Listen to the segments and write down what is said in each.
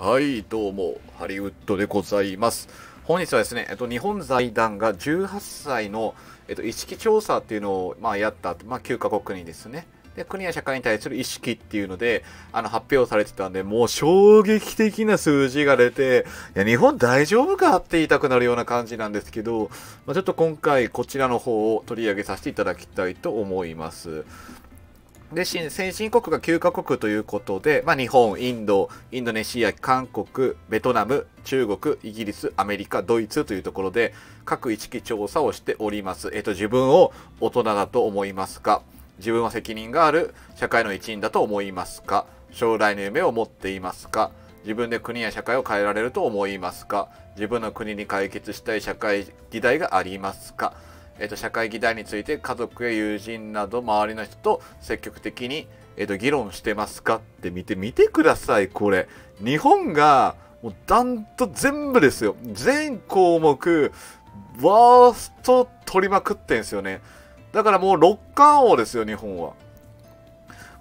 はい、どうも、ハリウッドでございます。本日はですね、えっと、日本財団が18歳の、えっと、意識調査っていうのを、まあ、やった、まあ、9カ国にですね、で、国や社会に対する意識っていうので、あの、発表されてたんで、もう衝撃的な数字が出て、いや、日本大丈夫かって言いたくなるような感じなんですけど、まあ、ちょっと今回こちらの方を取り上げさせていただきたいと思います。で先進国が9カ国ということで、まあ、日本、インド、インドネシア、韓国、ベトナム、中国、イギリス、アメリカ、ドイツというところで各意識調査をしております。えっ、ー、と、自分を大人だと思いますか自分は責任がある社会の一員だと思いますか将来の夢を持っていますか自分で国や社会を変えられると思いますか自分の国に解決したい社会議題がありますかえー、と社会議題について家族や友人など周りの人と積極的に、えー、と議論してますかって見てみてくださいこれ日本がもうダンと全部ですよ全項目ワースト取りまくってんすよねだからもう六冠王ですよ日本は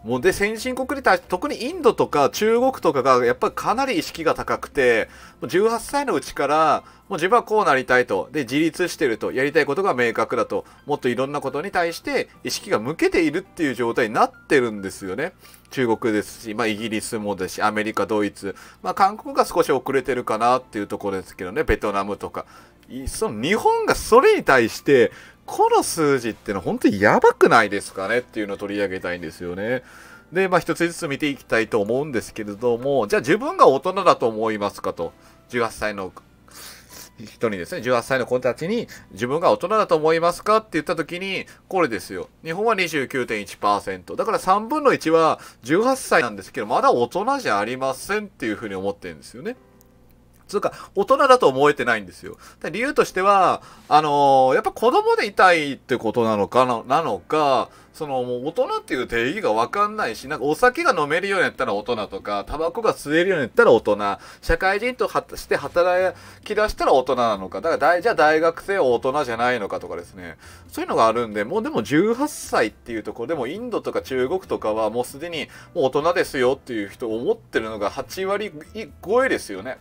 もうで先進国に対して特にインドとか中国とかがやっぱりかなり意識が高くて18歳のうちからもう自分はこうなりたいとで自立してるとやりたいことが明確だともっといろんなことに対して意識が向けているっていう状態になってるんですよね中国ですし、まあ、イギリスもですしアメリカドイツ、まあ、韓国が少し遅れてるかなっていうところですけどねベトナムとかその日本がそれに対してこの数字ってのは本当にやばくないですかねっていうのを取り上げたいんですよね。で、まあ一つずつ見ていきたいと思うんですけれども、じゃあ自分が大人だと思いますかと。18歳の人にですね、18歳の子たちに自分が大人だと思いますかって言った時に、これですよ。日本は29.1%。だから3分の1は18歳なんですけど、まだ大人じゃありませんっていうふうに思ってるんですよね。つうか、大人だと思えてないんですよ。理由としては、あのー、やっぱ子供でいたいってことなのかな、なのか、その、もう大人っていう定義がわかんないし、なんかお酒が飲めるようになったら大人とか、タバコが吸えるようになったら大人、社会人として働き出したら大人なのか、だからじゃあ大学生は大人じゃないのかとかですね、そういうのがあるんで、もうでも18歳っていうところでもインドとか中国とかはもうすでにもう大人ですよっていう人を思ってるのが8割超えですよね。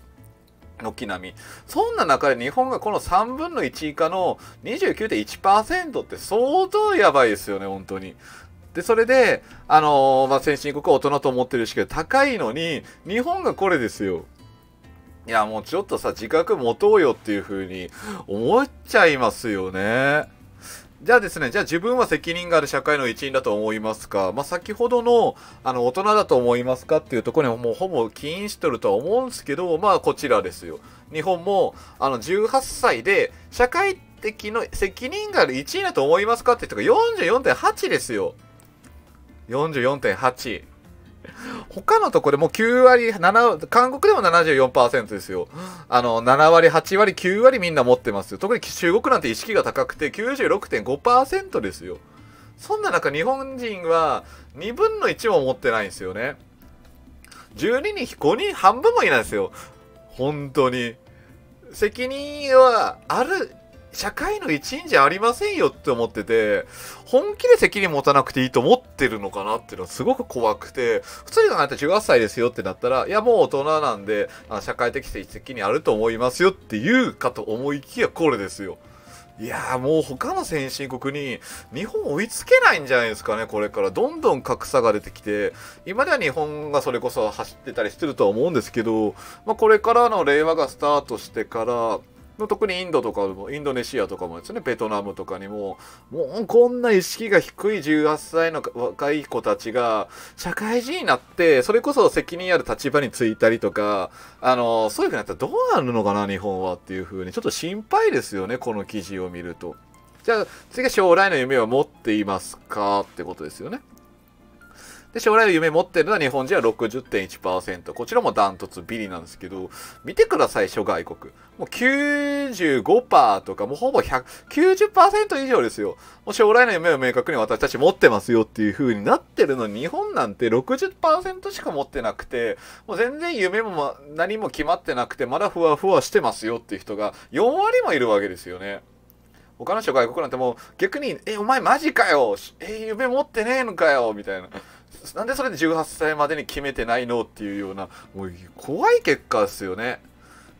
軒並み。そんな中で日本がこの3分の1以下の29.1%って相当やばいですよね、本当に。で、それで、あのー、まあ、先進国は大人と思ってるしけど、高いのに、日本がこれですよ。いや、もうちょっとさ、自覚持とうよっていう風に思っちゃいますよね。じゃあですね、じゃあ自分は責任がある社会の一員だと思いますか、まあ、先ほどのあの大人だと思いますかっていうところにはもうほぼ起因しとるとは思うんですけど、まあこちらですよ。日本もあの18歳で社会的の責任がある一員だと思いますかって言ったら44.8ですよ。44.8。他のとこでも9割、7、韓国でも74%ですよ。あの、7割、8割、9割みんな持ってますよ。特に中国なんて意識が高くて96.5%ですよ。そんな中日本人は2分の1も持ってないんですよね。12人、5人、半分もいないんですよ。本当に。責任はある社会の一員じゃありませんよって思ってて、本気で責任持たなくていいと思ってるのかなっていうのはすごく怖くて、普通に考えたら18歳ですよってなったら、いやもう大人なんで、あ社会的責任あると思いますよって言うかと思いきやこれですよ。いやーもう他の先進国に日本追いつけないんじゃないですかね、これから。どんどん格差が出てきて、今では日本がそれこそ走ってたりしてるとは思うんですけど、まあ、これからの令和がスタートしてから、の特にインドとかもインドネシアとかもですねベトナムとかにももうこんな意識が低い18歳の若い子たちが社会人になってそれこそ責任ある立場に就いたりとかあのそういうふうになったらどうなるのかな日本はっていうふうにちょっと心配ですよねこの記事を見ると。じゃあ次は将来の夢を持っていますかってことですよね。で、将来の夢持ってるのは日本人は60.1%。こちらもダントツビリなんですけど、見てください、諸外国。もう95%とか、もうほぼ100、90%以上ですよ。もう将来の夢を明確に私たち持ってますよっていう風になってるのに、日本なんて60%しか持ってなくて、もう全然夢も何も決まってなくて、まだふわふわしてますよっていう人が4割もいるわけですよね。他の諸外国なんてもう逆に、え、お前マジかよえ、夢持ってねえのかよみたいな。なんでそれで18歳までに決めてないのっていうような、もう怖い結果ですよね。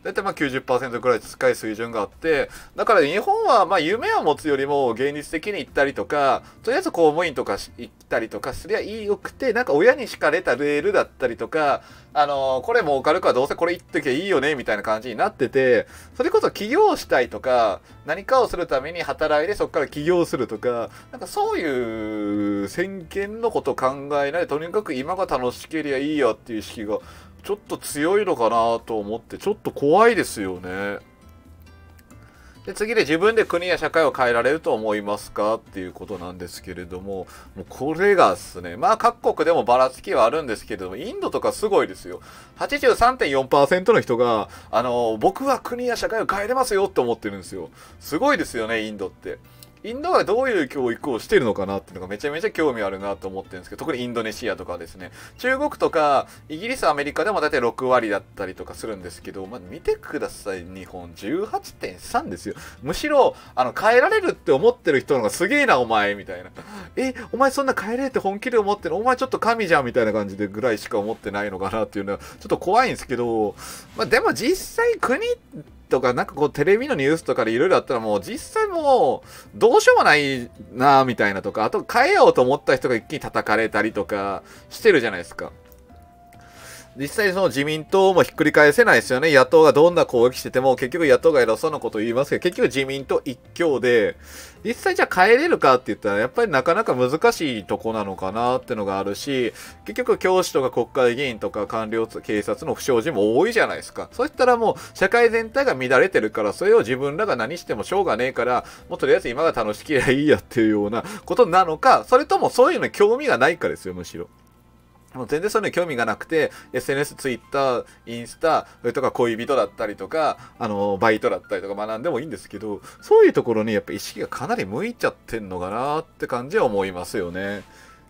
大体まあ90%くらい近い水準があって、だから日本はまあ夢を持つよりも現実的に行ったりとか、とりあえず公務員とか行ったりとかすりゃいいよくて、なんか親に敷かれたレールだったりとか、あのー、これ儲かるかどうせこれ行ってきゃいいよね、みたいな感じになってて、それこそ起業したいとか、何かをするために働いてそこから起業するとか、なんかそういう先見のこと考えない、とにかく今が楽しけりゃいいよっていう意識が、ちょっと強いのかなと思って、ちょっと怖いですよね。で次で自分で国や社会を変えられると思いますかっていうことなんですけれども、もうこれがですね、まあ各国でもばらつきはあるんですけれども、インドとかすごいですよ。83.4%の人が、あの、僕は国や社会を変えれますよって思ってるんですよ。すごいですよね、インドって。インドはどういう教育をしてるのかなっていうのがめちゃめちゃ興味あるなと思ってるんですけど、特にインドネシアとかですね、中国とかイギリス、アメリカでも大体6割だったりとかするんですけど、まあ、見てください、日本18.3ですよ。むしろ、あの、変えられるって思ってる人の方がすげえな、お前、みたいな。え、お前そんな変えれって本気で思ってるお前ちょっと神じゃん、みたいな感じでぐらいしか思ってないのかなっていうのは、ちょっと怖いんですけど、まあ、でも実際国とか、なんかこう、テレビのニュースとかでいろいろあったらもう、実際もう、どうしようもないなみたいなとか、あと変えようと思った人が一気に叩かれたりとか、してるじゃないですか。実際その自民党もひっくり返せないですよね。野党がどんな攻撃してても、結局野党が偉そうなこと言いますけど、結局自民党一強で、実際じゃあ帰れるかって言ったら、やっぱりなかなか難しいとこなのかなってのがあるし、結局教師とか国会議員とか官僚、警察の不祥事も多いじゃないですか。そしたらもう社会全体が乱れてるから、それを自分らが何してもしょうがねえから、もうとりあえず今が楽しきりゃいいやっていうようなことなのか、それともそういうのに興味がないかですよ、むしろ。もう全然そういうの興味がなくて、SNS、Twitter、インスタ、それとか恋人だったりとか、あの、バイトだったりとか学んでもいいんですけど、そういうところにやっぱ意識がかなり向いちゃってんのかなって感じは思いますよね。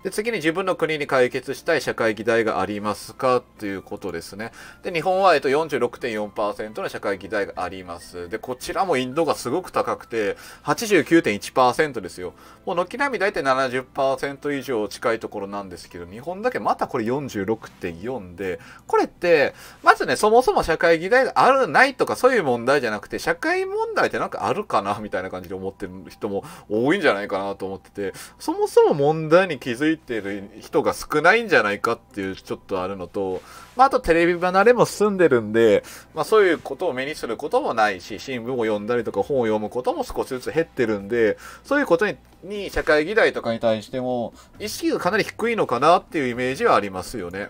で、次に自分の国に解決したい社会議題がありますかということですね。で、日本は、えっと、46.4%の社会議題があります。で、こちらもインドがすごく高くて、89.1%ですよ。もう軒並み大体70%以上近いところなんですけど、日本だけまたこれ46.4で、これって、まずね、そもそも社会議題がある、ないとかそういう問題じゃなくて、社会問題ってなんかあるかなみたいな感じで思ってる人も多いんじゃないかなと思ってて、そもそも問題に気づいついてる人が少ないんじゃないかっていうちょっとあるのと、まあ、あとテレビ離れも進んでるんで、まあ、そういうことを目にすることもないし、新聞を読んだりとか本を読むことも少しずつ減ってるんで、そういうことに、に社会議題とかに対しても、意識がかなり低いのかなっていうイメージはありますよね。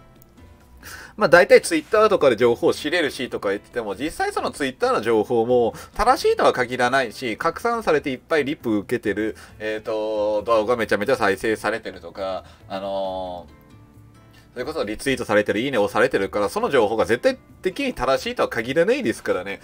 まあ大体ツイッターとかで情報を知れるしとか言ってても、実際そのツイッターの情報も正しいとは限らないし、拡散されていっぱいリップ受けてる、えっ、ー、と、動画がめちゃめちゃ再生されてるとか、あのーそれこそリツイートされてる、いいね押されてるから、その情報が絶対的に正しいとは限らないですからね。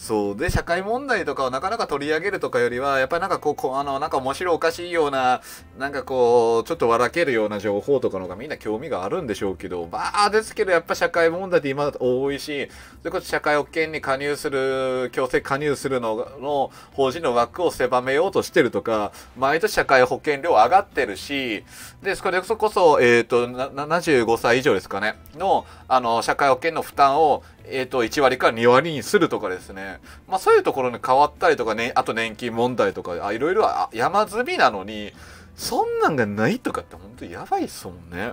そうで社会問題とかをなかなか取り上げるとかよりはやっぱりなんかこうあのなんか面白おかしいようななんかこうちょっと笑けるような情報とかの方がみんな興味があるんでしょうけどまあですけどやっぱ社会問題って今だと多いしそれこそ社会保険に加入する強制加入するのの法人の枠を狭めようとしてるとか毎年社会保険料上がってるしでそれこそこそ、えーと75歳以上ですかねのあの社会保険の負担をえっ、ー、と、1割から2割にするとかですね。まあ、そういうところに変わったりとかね、あと年金問題とか、あ、いろいろ山積みなのに、そんなんがないとかって本当やばいっすもんね。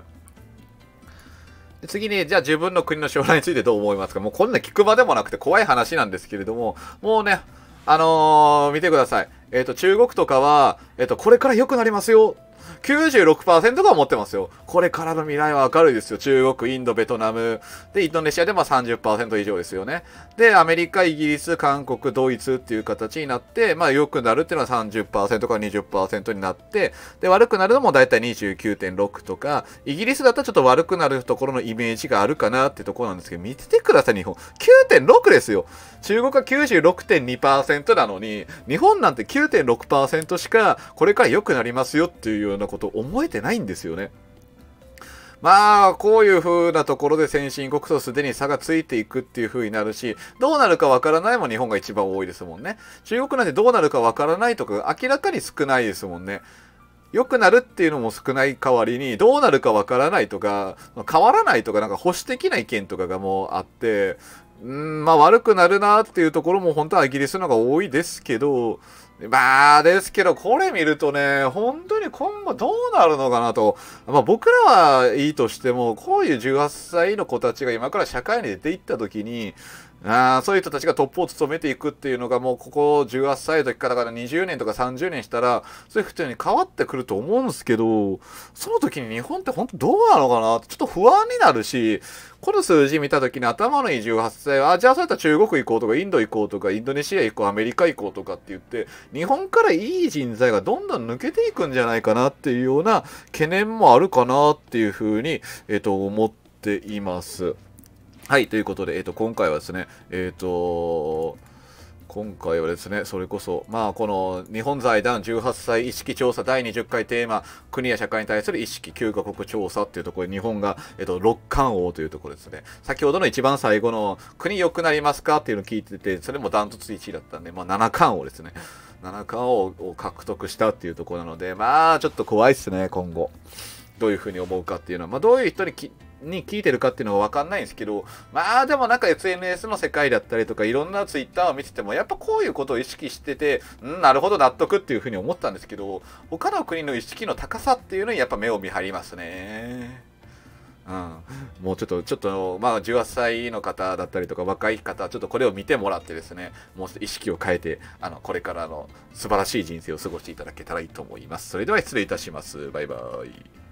次に、じゃあ自分の国の将来についてどう思いますかもうこんな聞くまでもなくて怖い話なんですけれども、もうね、あのー、見てください。えっ、ー、と、中国とかは、えっ、と、これから良くなりますよ96%が思ってますよ。これからの未来は明るいですよ。中国、インド、ベトナム。で、インドネシアでまあ30%以上ですよね。で、アメリカ、イギリス、韓国、ドイツっていう形になって、まあ良くなるっていうのは30%から20%になって、で、悪くなるのもだいたい29.6とか、イギリスだったらちょっと悪くなるところのイメージがあるかなってところなんですけど、見ててください、日本。9.6ですよ。中国は96.2%なのに、日本なんて9.6%しかこれから良くなりますよっていうようなこと思えてないんですよね。まあ、こういう風なところで先進国とすでに差がついていくっていう風になるし、どうなるかわからないも日本が一番多いですもんね。中国なんてどうなるかわからないとか明らかに少ないですもんね。良くなるっていうのも少ない代わりに、どうなるかわからないとか、変わらないとか、なんか保守的な意見とかがもうあって、うん、まあ悪くなるなっていうところも本当はイギリスの方が多いですけど、まあですけど、これ見るとね、本当に今後どうなるのかなと。まあ僕らはいいとしても、こういう18歳の子たちが今から社会に出ていった時に、あそういう人たちがトップを務めていくっていうのがもうここ18歳の時からから20年とか30年したらそういう人に変わってくると思うんですけどその時に日本って本当どうなのかなちょっと不安になるしこの数字見た時に頭のいい18歳はあじゃあそういった中国行こうとかインド行こうとかインドネシア行こうアメリカ行こうとかって言って日本からいい人材がどんどん抜けていくんじゃないかなっていうような懸念もあるかなっていうふうに、えっと思っています。はい、ということで、えっ、ー、と、今回はですね、えっ、ー、と今回はですね、それこそ、まあ、この日本財団18歳意識調査第20回テーマ、国や社会に対する意識9カ国調査っていうところで、日本が、えっと、六冠王というところですね。先ほどの一番最後の、国良くなりますかっていうのを聞いてて、それもダントツ1位だったんで、まあ、七冠王ですね。七冠王を獲得したっていうところなので、まあ、ちょっと怖いっすね、今後。どういうふうに思うかっていうのは、まあ、どういう人にに聞いてるかっていうのはわかんないんですけど、まあでもなんか SNS の世界だったりとかいろんなツイッターを見てても、やっぱこういうことを意識してて、うん、なるほど納得っていうふうに思ったんですけど、他の国の意識の高さっていうのにやっぱ目を見張りますね。うん、もうちょっと、ちょっと、まあ、18歳の方だったりとか、若い方、ちょっとこれを見てもらってですね、もう意識を変えて、あの、これからの素晴らしい人生を過ごしていただけたらいいと思います。それでは失礼いたします。バイバイ。